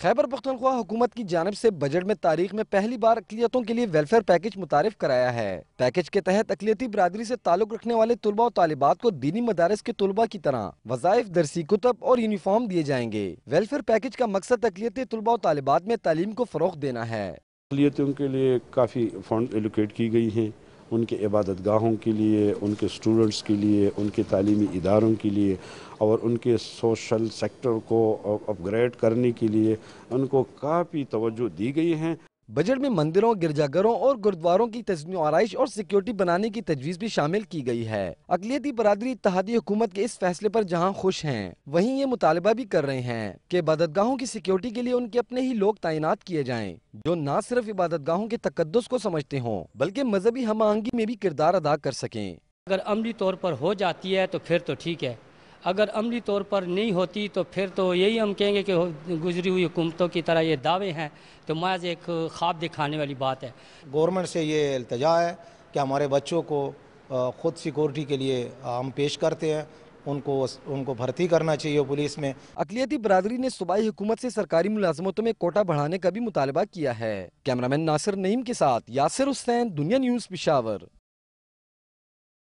खैबर पख्तनख्वा हुकूमत की जानब से बजट में तारीख में पहली बार अकलीतों के लिए वेलफेयर पैकेज मुतारफ कराया है पैकेज के तहत अकलीती बरदरी से ताल्लुक रखने वाले तलबा और तालिबात को दीनी मदारस के तलबा की तरह वजायफ दरसी कुतब और यूनिफॉर्म दिए जाएंगे वेलफेयर पैकेज का मकसद अकलीती तलबा और तालिबात में तालीम को फरोख देना है अकलीतियों के लिए काफ़ी फंड एलोकेट की गई हैं उनके इबादत गाहों के लिए उनके स्टूडेंट्स के लिए उनके तालीमी इदारों के लिए और उनके सोशल सेक्टर को अपग्रेड करने के लिए उनको काफ़ी तोज्जो दी गई हैं बजट में मंदिरों गिरजाघरों और गुरुद्वारों की तजमी आरइश और सिक्योरिटी बनाने की तजवीज़ भी शामिल की गई है अकलीती बरदरी इतिहादी हुकूमत के इस फैसले पर जहां खुश हैं वहीं ये मुतालबा भी कर रहे हैं कि इबादतगाहों की सिक्योरिटी के लिए उनके अपने ही लोग तैनात किए जाएं जो न सिर्फ इबादतगाहों के तकदस को समझते हों बल्कि मजहबी हम आहंगी में भी किरदार अदा कर सकें अगर अमली तौर पर हो जाती है तो फिर तो ठीक है अगर अमली तौर पर नहीं होती तो फिर तो यही हम कहेंगे कि गुजरी हुई हुकूमतों की तरह ये दावे हैं तो माज एक ख्वाब दिखाने वाली बात है गवर्नमेंट से ये अल्तजा है कि हमारे बच्चों को ख़ुद सिक्योरिटी के लिए हम पेश करते हैं उनको उनको भर्ती करना चाहिए पुलिस में अकलियती बरदरी ने सूबाई हुकूमत से सरकारी मुलाजमतों में कोटा बढ़ाने का भी मुतालबा किया है कैमरामैन नासिर नईम के साथ यासिर हुसैन दुनिया न्यूज़ पिशावर